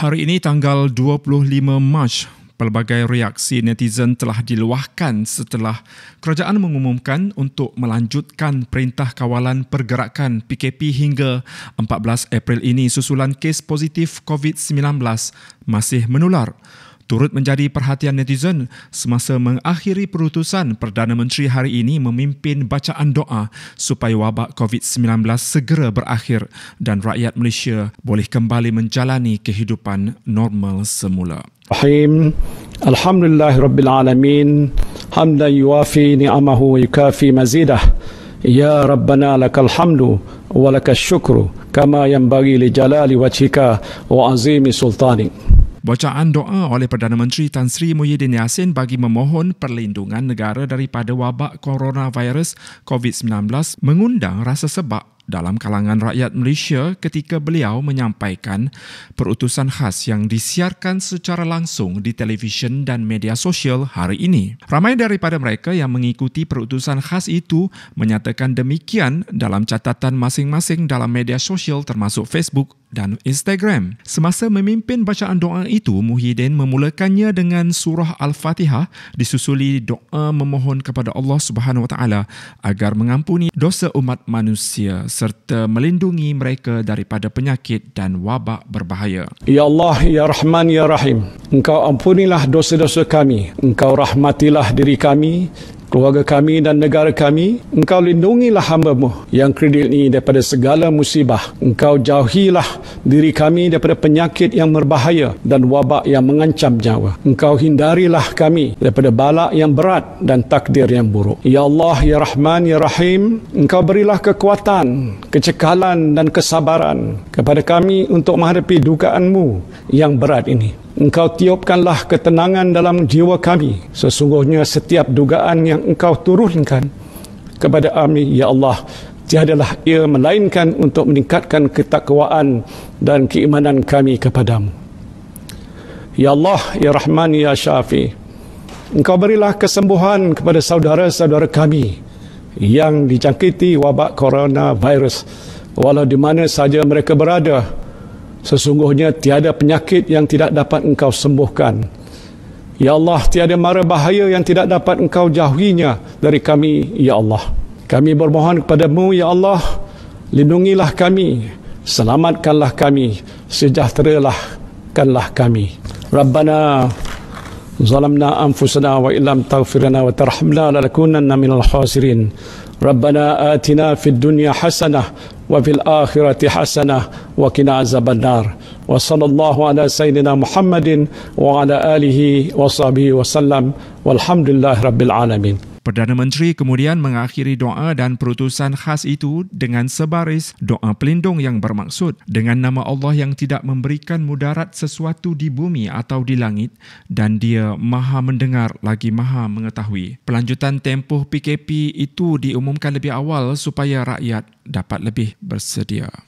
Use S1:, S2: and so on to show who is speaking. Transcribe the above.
S1: Hari ini tanggal 25 Mac, pelbagai reaksi netizen telah diluahkan setelah kerajaan mengumumkan untuk melanjutkan perintah kawalan pergerakan PKP hingga 14 April ini susulan kes positif COVID-19 masih menular turut menjadi perhatian netizen semasa mengakhiri perutusan Perdana Menteri hari ini memimpin bacaan doa supaya wabak COVID-19 segera berakhir dan rakyat Malaysia boleh kembali menjalani kehidupan normal semula.
S2: Rahim. Alhamdulillah Rabbil Alamin. Hamdan yuafi ni'amahu wa yukafi mazidah. Ya Rabbana lakal hamdu wa lakal syukru kama yang bagi li jalali wajhika wa azimi sultanik.
S1: Bacaan doa oleh Perdana Menteri Tan Sri Muhyiddin Yassin bagi memohon perlindungan negara daripada wabak coronavirus COVID-19 mengundang rasa sebab dalam kalangan rakyat Malaysia ketika beliau menyampaikan perutusan khas yang disiarkan secara langsung di televisyen dan media sosial hari ini. Ramai daripada mereka yang mengikuti perutusan khas itu menyatakan demikian dalam catatan masing-masing dalam media sosial termasuk Facebook dan Instagram. Semasa memimpin bacaan doa itu, Muhyiddin memulakannya dengan surah Al-Fatihah disusuli doa memohon kepada Allah Subhanahu Wa Taala agar mengampuni dosa umat manusia serta melindungi mereka daripada penyakit dan wabak berbahaya.
S2: Ya Allah, Ya Rahman, Ya Rahim, Engkau ampunilah dosa-dosa kami, Engkau rahmatilah diri kami, keluarga kami dan negara kami. Engkau lindungilah hamba-Mu yang kredit ini daripada segala musibah. Engkau jauhilah diri kami daripada penyakit yang berbahaya dan wabak yang mengancam nyawa. Engkau hindarilah kami daripada balak yang berat dan takdir yang buruk. Ya Allah, Ya Rahman, Ya Rahim, Engkau berilah kekuatan, kecekalan dan kesabaran kepada kami untuk menghadapi dugaan-Mu yang berat ini. Engkau tiupkanlah ketenangan dalam jiwa kami. Sesungguhnya setiap dugaan yang engkau turunkan kepada kami, Ya Allah, tiadalah ia melainkan untuk meningkatkan ketakwaan dan keimanan kami kepadamu. Ya Allah, Ya Rahman, Ya Syafi, engkau berilah kesembuhan kepada saudara-saudara kami yang dijangkiti wabak coronavirus walau di mana saja mereka berada. Sesungguhnya tiada penyakit yang tidak dapat engkau sembuhkan. Ya Allah, tiada mara bahaya yang tidak dapat engkau jauhinya dari kami, Ya Allah. Kami bermohon kepadamu, Ya Allah, lindungilah kami, selamatkanlah kami, sejahteralah kami. Rabbana zalamna anfusana wa illam taghfir lana wa tarhamna lanakunanna minal khasirin. Rabbana atina fid dunya hasanah وفي الآخرة حسنة وقنا عذاب النار وصلى الله على سيدنا محمد وعلى آله وصحبه وسلم والحمد لله
S1: رب العالمين Perdana Menteri kemudian mengakhiri doa dan perutusan khas itu dengan sebaris doa pelindung yang bermaksud dengan nama Allah yang tidak memberikan mudarat sesuatu di bumi atau di langit dan dia maha mendengar lagi maha mengetahui. Pelanjutan tempoh PKP itu diumumkan lebih awal supaya rakyat dapat lebih bersedia.